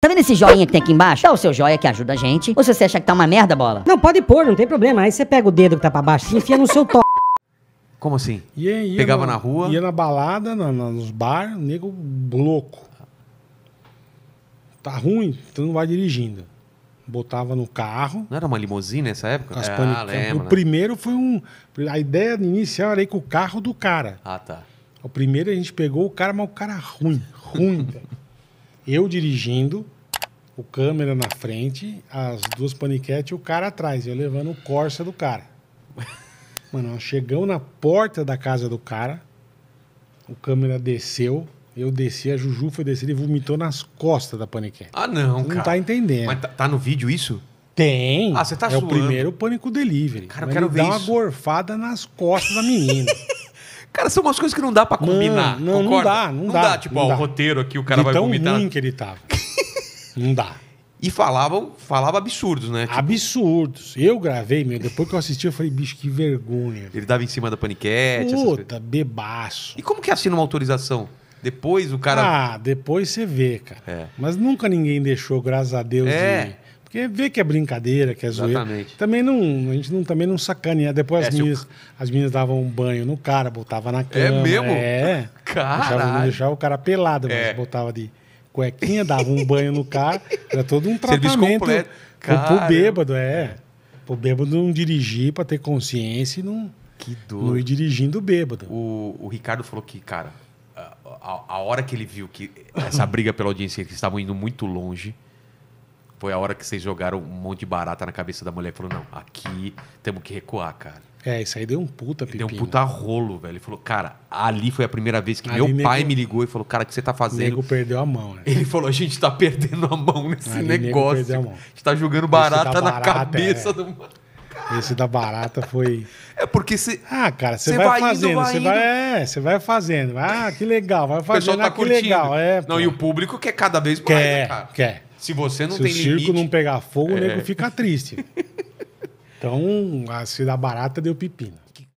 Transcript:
Tá vendo esse joinha que tem aqui embaixo? Dá o seu joia que ajuda a gente. Ou se você acha que tá uma merda, bola? Não, pode pôr, não tem problema. Aí você pega o dedo que tá pra baixo e enfia no seu top. Como assim? Ia, ia Pegava no- na rua? Ia na balada, na- na- nos bar, nego louco. Tá ruim, então não vai dirigindo. Botava no carro. Não era uma limusine nessa época? as pane- ah, o né? primeiro foi um. A ideia inicial era ir com o carro do cara. Ah, tá. O primeiro a gente pegou o cara, mas o cara ruim. Ruim, eu dirigindo, o câmera na frente, as duas paniquetes e o cara atrás, eu levando o Corsa do cara. Mano, nós chegamos na porta da casa do cara, o câmera desceu, eu desci, a Juju foi descer e vomitou nas costas da paniquete. Ah, não, cara. Não tá entendendo. Mas tá, tá no vídeo isso? Tem. Ah, você tá É suando. o primeiro Pânico Delivery. Cara, eu quero ele ver dá isso. uma gorfada nas costas da menina. Cara, são umas coisas que não dá para combinar. Não, não, não, dá, não, não dá, dá. Tipo, não ó, dá. o roteiro aqui, o cara De vai tão vomitar. Tão ruim que ele tava. não dá. E falavam, falava absurdos, né? Tipo... Absurdos. Eu gravei, meu, depois que eu assisti, eu falei, bicho, que vergonha. Ele dava em cima da paniquete. Puta, bebaço. E como que assina uma autorização? Depois o cara. Ah, depois você vê, cara. É. Mas nunca ninguém deixou, graças a Deus, é. de porque vê que é brincadeira, que é zoeira. Exatamente. Também não, a gente não, também não sacaneia. Depois é, as, meninas, eu... as meninas davam um banho no cara, botava na é cama. É mesmo? É. Caralho. Deixava, deixava o cara pelado, mas é. botava de cuequinha, dava um banho no cara. Era todo um tratamento. Serviço completo. Pro, pro bêbado, é. Pro bêbado não dirigir para ter consciência e não, que dor. não ir dirigindo bêbado. O, o Ricardo falou que, cara, a, a, a hora que ele viu que essa briga pela audiência, que eles estavam indo muito longe foi a hora que vocês jogaram um monte de barata na cabeça da mulher e falou: não, aqui temos que recuar, cara. É, isso aí deu um puta pepino. Deu um puta rolo, velho. Ele falou, cara, ali foi a primeira vez que ali meu pai me ligou e falou, cara, o que você tá fazendo? O nego perdeu a mão, né? Ele falou, a gente tá perdendo a mão nesse ali negócio. Nego a, mão. a gente tá jogando barata, na cabeça é. do. Esse da barata foi. É porque você. Ah, cara, você vai, vai, fazendo, você vai, é, você vai fazendo. Ah, que legal, vai fazendo. O pessoal tá ah, curtindo. Legal, é, não, pô. e o público quer cada vez mais, né, quer, né, cara? Quer. Se você não se tem o circo limite... não pegar fogo, é. o nego fica triste. então, se da barata deu pepino. Que